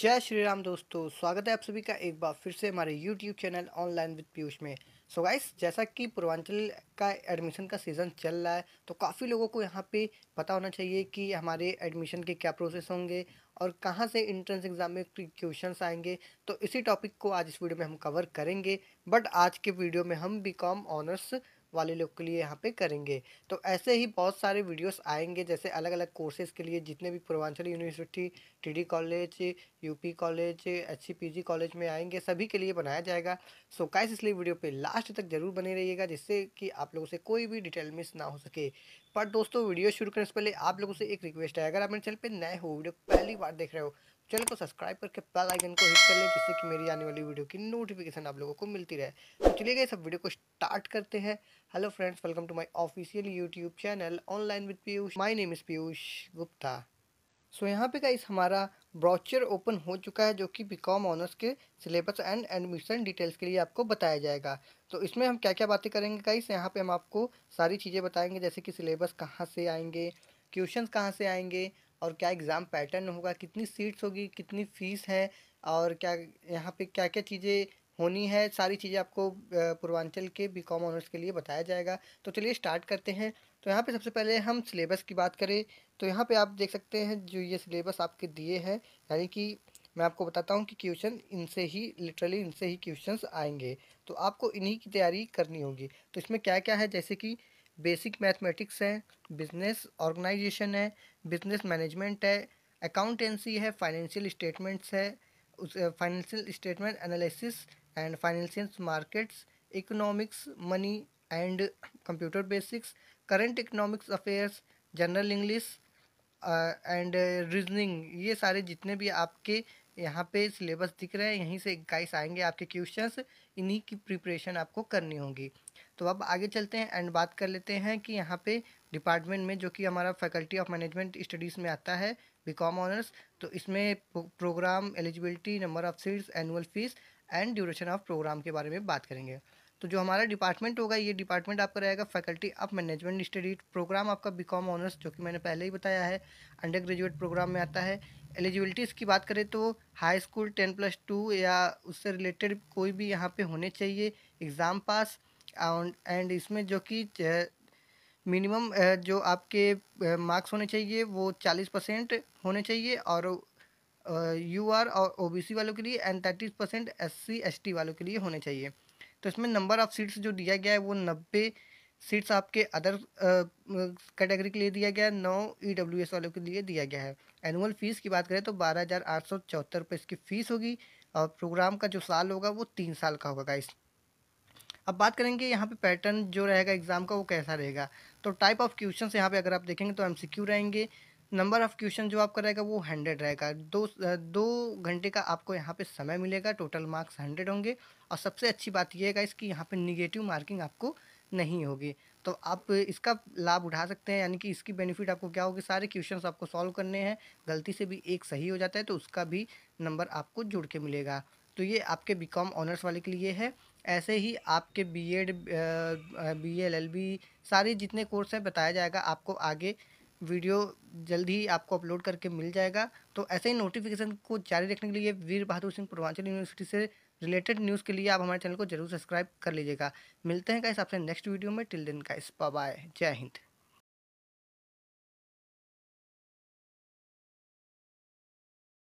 जय श्री राम दोस्तों स्वागत है आप सभी का एक बार फिर से हमारे YouTube channel online with Piyush में सो so गाइस जैसा कि पूर्वांचल का एडमिशन का सीज़न चल रहा है तो काफ़ी लोगों को यहाँ पे पता होना चाहिए कि हमारे एडमिशन के क्या प्रोसेस होंगे और कहाँ से इंट्रेंस एग्ज़ाम में क्वेश्चन आएंगे तो इसी टॉपिक को आज इस वीडियो में हम कवर करेंगे बट आज के वीडियो में हम बी कॉम ऑनर्स वाले लोग के लिए यहाँ पे करेंगे तो ऐसे ही बहुत सारे वीडियोस आएंगे जैसे अलग अलग कोर्सेज़ के लिए जितने भी Purvanchal university TD college UP college HCPG college में आएंगे सभी के लिए बनाया जाएगा सो गाइस इसलिए वीडियो पे लास्ट तक ज़रूर बने रहिएगा जिससे कि आप लोगों से कोई भी डिटेल मिस ना हो सके पर दोस्तों वीडियो शुरू करने से पहले आप लोगों से एक रिक्वेस्ट है अगर आप मेरे चैनल पर नए हो वीडियो पहली बार देख रहे हो चैनल को सब्सक्राइब करके बेल आइकन को हिट कर लें जिससे कि मेरी आने वाली वीडियो की नोटिफिकेशन आप लोगों को मिलती रहे तो चलिए गए सब वीडियो को स्टार्ट करते हैं hello friends welcome to my official YouTube channel online with Piyush my name is Piyush Gupta so so, यहाँ पे गाइस हमारा ब्रॉचर ओपन हो चुका है जो कि कॉम ऑनर्स के सिलेबस एंड एडमिशन डिटेल्स के लिए आपको बताया जाएगा तो इसमें हम क्या क्या बातें करेंगे गाइस यहाँ पे हम आपको सारी चीज़ें बताएंगे जैसे कि सिलेबस कहाँ से आएंगे क्वेश्चन कहाँ से आएंगे और क्या एग्ज़ाम पैटर्न होगा कितनी सीट्स होगी कितनी फ़ीस है और क्या यहाँ पे क्या क्या चीज़ें होनी है सारी चीज़ें आपको पूर्वांचल के बी कॉम ऑनर्स के लिए बताया जाएगा तो चलिए स्टार्ट करते हैं तो यहाँ पे सबसे पहले हम सिलेबस की बात करें तो यहाँ पे आप देख सकते हैं जो ये सिलेबस आपके दिए हैं यानी कि मैं आपको बताता हूँ कि क्वेश्चन इनसे ही लिटरली इनसे ही क्वेश्चन आएंगे तो आपको इन्हीं की तैयारी करनी होगी तो इसमें क्या क्या है जैसे कि बेसिक मैथमेटिक्स है बिजनेस ऑर्गेनाइजेशन है बिजनेस मैनेजमेंट है अकाउंटेंसी है फाइनेंशियल स्टेटमेंट्स है उस financial statement analysis and financial markets economics money and computer basics current economics affairs general English and reasoning ये सारे जितने भी आपके यहाँ पे सिलेबस दिख रहे हैं यहीं से इक्कीस आएंगे आपके क्वेश्चंस इन्हीं की प्रिपरेशन आपको करनी होगी तो अब आगे चलते हैं एंड बात कर लेते हैं कि यहाँ पे डिपार्टमेंट में जो कि हमारा फैकल्टी ऑफ मैनेजमेंट स्टडीज़ में आता है बीकॉम ऑनर्स तो इसमें programme eligibility number of seats annual fees and duration of programme के बारे में बात करेंगे तो जो हमारा डिपार्टमेंट होगा ये डिपार्टमेंट आपका रहेगा faculty of management study programme आपका बीकॉम ऑनर्स जो कि मैंने पहले ही बताया है अंडर ग्रेजुएट प्रोग्राम में आता है एलिजिबिलिटीज़ की बात करें तो high school ten plus two या उससे रिलेटेड कोई भी यहाँ पे होने चाहिए एग्ज़ाम पास एंड इसमें जो कि मिनिमम जो आपके मार्क्स होने चाहिए वो चालीस परसेंट होने चाहिए और यू आर और ओ बी सी वालों के लिए एंड तैंतीस percent S C S T वालों के लिए होने चाहिए तो इसमें नंबर ऑफ़ सीट्स जो दिया गया है वो नब्बे सीट्स आपके अदर कैटेगरी के लिए दिया गया है नौ ई डब्ल्यू एस वालों के लिए दिया गया है एनुअल फ़ीस की बात करें तो बारह हज़ार आठ सौ चौहत्तर रुपये इसकी फ़ीस होगी और प्रोग्राम का जो साल होगा वो तीन साल का होगा इस अब बात करेंगे यहाँ पे पैटर्न जो रहेगा एग्ज़ाम का वो कैसा रहेगा तो टाइप ऑफ क्वेश्चन यहाँ पे अगर आप देखेंगे तो एमसीक्यू रहेंगे नंबर ऑफ़ क्वेश्चन जो आपका रहेगा वो हंड्रेड रहेगा दो दो घंटे का आपको यहाँ पे समय मिलेगा टोटल मार्क्स हंड्रेड होंगे और सबसे अच्छी बात यह है इसकी यहाँ पे निगेटिव मार्किंग आपको नहीं होगी तो आप इसका लाभ उठा सकते हैं यानी कि इसकी बेनिफिट आपको क्या होगी सारे क्वेश्चन आपको सॉल्व करने हैं गलती से भी एक सही हो जाता है तो उसका भी नंबर आपको जुड़ के मिलेगा तो ये आपके बीकॉम ऑनर्स वाले के लिए है ऐसे ही आपके B Ed B L L B सारे जितने कोर्स हैं बताया जाएगा आपको आगे वीडियो जल्द ही आपको अपलोड करके मिल जाएगा तो ऐसे ही नोटिफिकेशन को जारी रखने के लिए वीर बहादुर सिंह पूर्वांचल यूनिवर्सिटी से रिलेटेड न्यूज़ के लिए आप हमारे चैनल को जरूर सब्सक्राइब कर लीजिएगा मिलते हैं इस आपसे नेक्स्ट वीडियो में टिल दिन का इस बाय जय हिंद